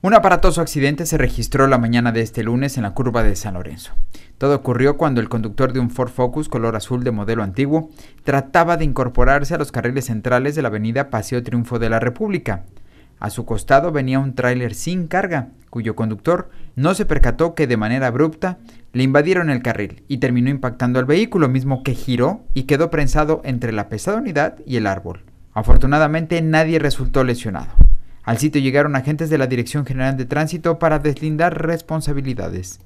Un aparatoso accidente se registró la mañana de este lunes en la curva de San Lorenzo. Todo ocurrió cuando el conductor de un Ford Focus color azul de modelo antiguo trataba de incorporarse a los carriles centrales de la avenida Paseo Triunfo de la República. A su costado venía un tráiler sin carga, cuyo conductor no se percató que de manera abrupta le invadieron el carril y terminó impactando al vehículo mismo que giró y quedó prensado entre la pesada unidad y el árbol. Afortunadamente nadie resultó lesionado. Al sitio llegaron agentes de la Dirección General de Tránsito para deslindar responsabilidades.